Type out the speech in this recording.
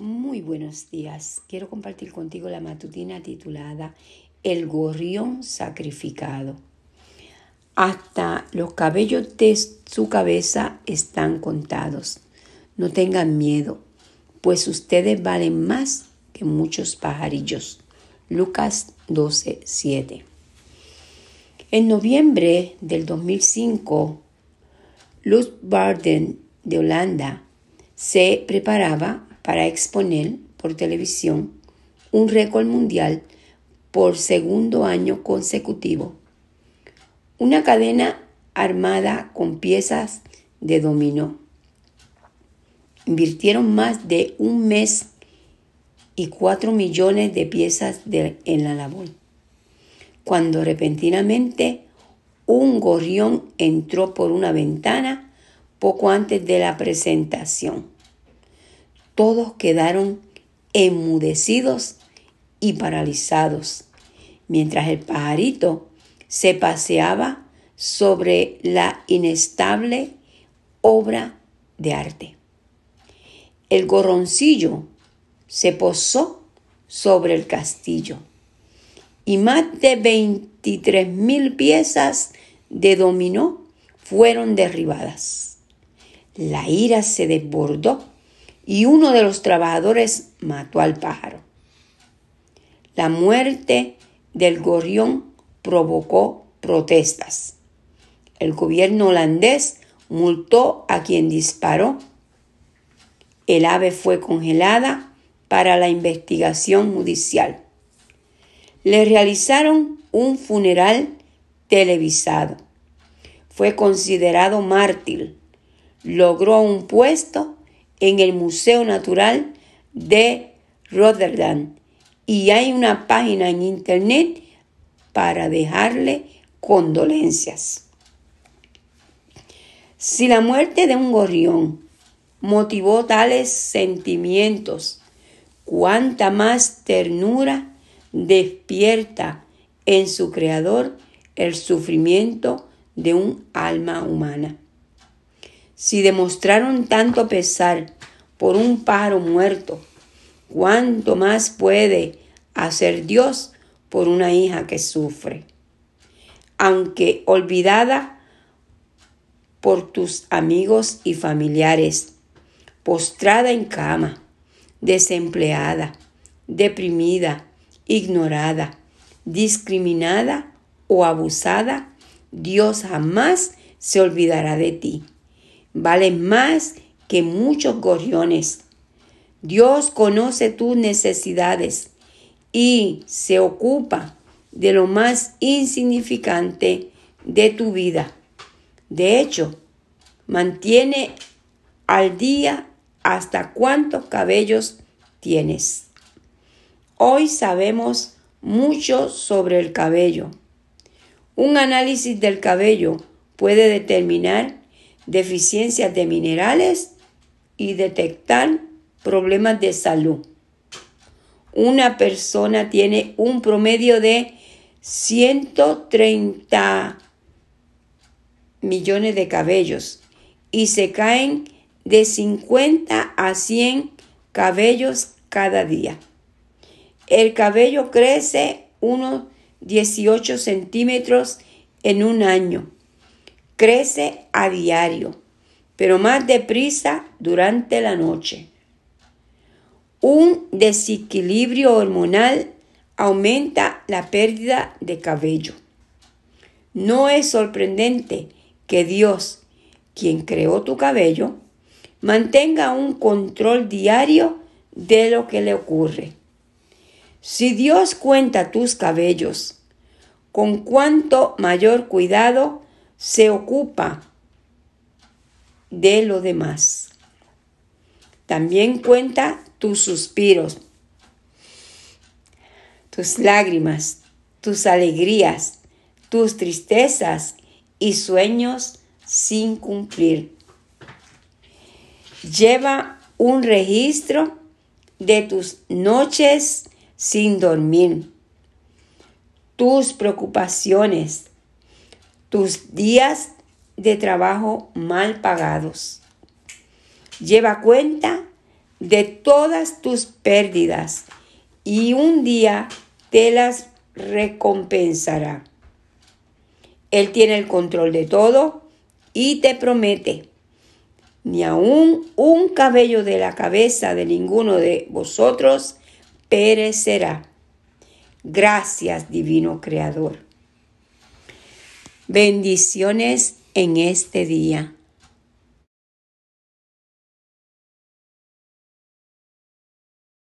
Muy buenos días. Quiero compartir contigo la matutina titulada El gorrión sacrificado. Hasta los cabellos de su cabeza están contados. No tengan miedo, pues ustedes valen más que muchos pajarillos. Lucas 12, 7. En noviembre del 2005, Luz Barden de Holanda se preparaba para exponer por televisión un récord mundial por segundo año consecutivo. Una cadena armada con piezas de dominó. Invirtieron más de un mes y cuatro millones de piezas en la labor. Cuando repentinamente un gorrión entró por una ventana poco antes de la presentación todos quedaron enmudecidos y paralizados, mientras el pajarito se paseaba sobre la inestable obra de arte. El gorroncillo se posó sobre el castillo y más de 23 mil piezas de dominó fueron derribadas. La ira se desbordó y uno de los trabajadores mató al pájaro. La muerte del gorrión provocó protestas. El gobierno holandés multó a quien disparó. El ave fue congelada para la investigación judicial. Le realizaron un funeral televisado. Fue considerado mártir. Logró un puesto en el Museo Natural de Rotterdam y hay una página en internet para dejarle condolencias. Si la muerte de un gorrión motivó tales sentimientos, cuánta más ternura despierta en su creador el sufrimiento de un alma humana si demostraron tanto pesar por un pájaro muerto, ¿cuánto más puede hacer Dios por una hija que sufre? Aunque olvidada por tus amigos y familiares, postrada en cama, desempleada, deprimida, ignorada, discriminada o abusada, Dios jamás se olvidará de ti. Vale más que muchos gorriones. Dios conoce tus necesidades y se ocupa de lo más insignificante de tu vida. De hecho, mantiene al día hasta cuántos cabellos tienes. Hoy sabemos mucho sobre el cabello. Un análisis del cabello puede determinar deficiencias de minerales y detectar problemas de salud. Una persona tiene un promedio de 130 millones de cabellos y se caen de 50 a 100 cabellos cada día. El cabello crece unos 18 centímetros en un año crece a diario, pero más deprisa durante la noche. Un desequilibrio hormonal aumenta la pérdida de cabello. No es sorprendente que Dios, quien creó tu cabello, mantenga un control diario de lo que le ocurre. Si Dios cuenta tus cabellos, con cuánto mayor cuidado se ocupa de lo demás. También cuenta tus suspiros, tus lágrimas, tus alegrías, tus tristezas y sueños sin cumplir. Lleva un registro de tus noches sin dormir, tus preocupaciones, tus días de trabajo mal pagados. Lleva cuenta de todas tus pérdidas y un día te las recompensará. Él tiene el control de todo y te promete, ni aún un cabello de la cabeza de ninguno de vosotros perecerá. Gracias, Divino Creador. Bendiciones en este día.